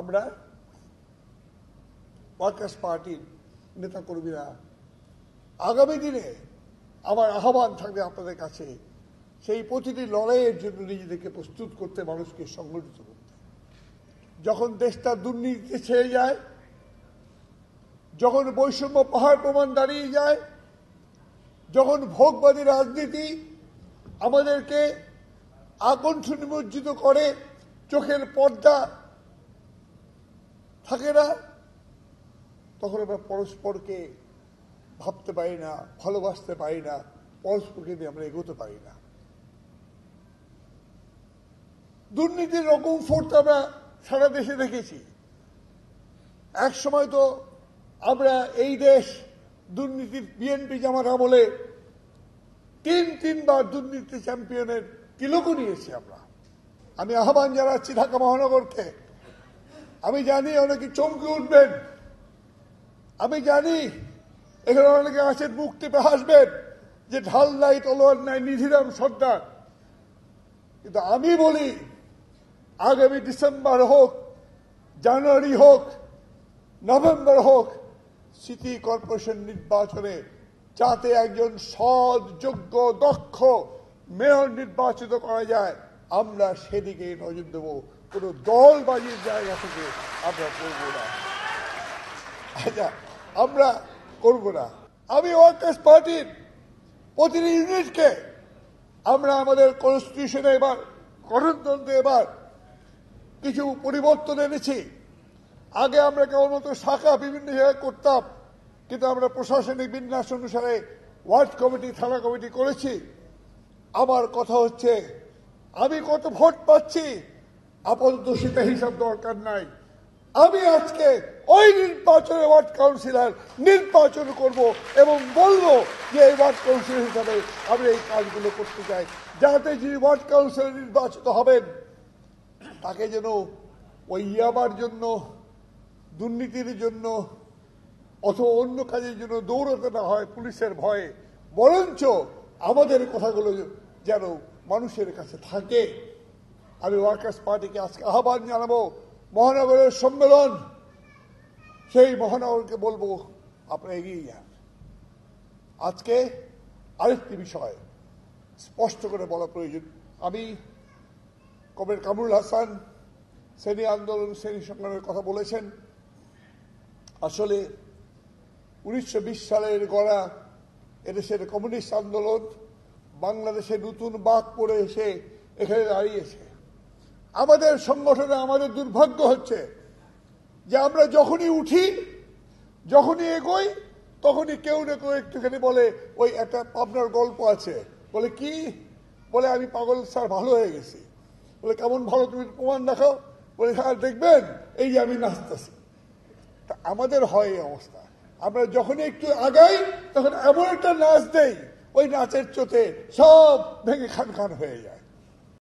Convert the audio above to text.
আমরা ওয়ার্কার্স পার্টির নেতাকর্মীরা আগামী দিনে আমার আহ্বান থাকবে আপনাদের কাছে সেই প্রতিটি লড়াইয়ের জন্য নিজেদেরকে প্রস্তুত করতে মানুষকে সংগঠিত করতে যখন দেশটা দুর্নীতিতে ছেড়ে যায় যখন বৈষম্য পাহাড় প্রমাণ দাঁড়িয়ে যায় যখন ভোগবাদী রাজনীতি আমাদেরকে আকণ্ঠ নিমজ্জিত করে চোখের পর্দা থাকে না তখন আমরা পরস্পরকে ভাবতে পারি না ভালোবাসতে পারি না পরস্পরকে নিয়ে আমরা এগোতে পারি না দুর্নীতির রকম ফোরতে আমরা সারা দেশে দেখেছি এক সময় তো আমরা এই দেশ দুর্নীতির বিএনপি জামার আমলে তিন তিনবার দুর্নীতি চ্যাম্পিয়নের তিলকও নিয়েছি আমরা আমি আহ্বান জানাচ্ছি ঢাকা মহানগরকে আমি জানি অনেকে চমকে উঠবেন আমি জানি এখানে অনেকে আছেন মুক্তি পে হাসবেন যে ঢাল নাই তলোয়ার নাই নিধিরাম সর্দার কিন্তু আমি বলি আগামী ডিসেম্বর হোক জানুয়ারি হোক নভেম্বর হোক সিটি কর্পোরেশন নির্বাচনে যাতে একজন সৎ যোগ্য দক্ষ মেয়র নির্বাচিত করা যায় আমরা সেদিকে নজর দেবো কোনো দল বাজির জায়গা থেকে আমরা করব না আচ্ছা আমরা করব না আমি ওয়ার্কার্স পার্টির প্রতিটি ইউনিটকে আমরা আমাদের কনস্টিটিউশনে এবার গঠনতন্ত্রে এবার কিছু পরিবর্তন এনেছি আগে আমরা কেবলমাত্র শাখা বিভিন্ন জায়গায় করতাম কিন্তু আমরা প্রশাসনিক বিন্যাস অনুসারে ওয়ার্ড কমিটি থানা কমিটি করেছি আমার কথা হচ্ছে আমি কত ভোট পাচ্ছি আপাতদর্শিতা হিসাব দরকার নাই আমি আজকে ওই নির্বাচনে ওয়ার্ড কাউন্সিলার নির্বাচন করব এবং বলব যে এই ওয়ার্ড কাউন্সিল হিসাবে আমি এই কাজগুলো করতে চাই যাতে যিনি ওয়ার্ড কাউন্সিলার নির্বাচিত হবেন তাকে যেন ওই ইয়াবার জন্য দুর্নীতির জন্য অথবা অন্য কাজের জন্য দৌড়াতে না হয় পুলিশের ভয়ে বরঞ্চ আমাদের কথাগুলো যেন মানুষের কাছে থাকে আমি ওয়ার্কার্স পার্টিকে আজকে আহ্বান জানাবো মহানগরের সম্মেলন সেই মহানগরকে বলবো আপনারা এগিয়ে যান আজকে আরেকটি বিষয় স্পষ্ট করে বলা প্রয়োজন আমি কবির কামরুল হাসান শ্রেণী আন্দোলন শ্রেণী সংগ্রামের কথা বলেছেন আসলে উনিশশো সালের গড়া এদেশের কমিউনিস্ট আন্দোলন বাংলাদেশে নতুন বাঘ পড়ে এসে এখানে দাঁড়িয়েছে আমাদের সংগঠনে আমাদের দুর্ভাগ্য হচ্ছে যে আমরা যখনই উঠি যখনই এগোই তখনই কেউ না কেউ একটুখানি বলে ওই একটা আপনার গল্প আছে বলে কি বলে আমি পাগল স্যার ভালো হয়ে গেছি বলে কেমন ভালো তুমি প্রমাণ দেখাও বলে স্যার দেখবেন এই যে আমি নাচতেছি তা আমাদের হয় এই অবস্থা আমরা যখনই একটু আগাই তখন এমন একটা নাচ দেই ওই নাচের চোতে সব ভেঙে খান খান হয়ে যায়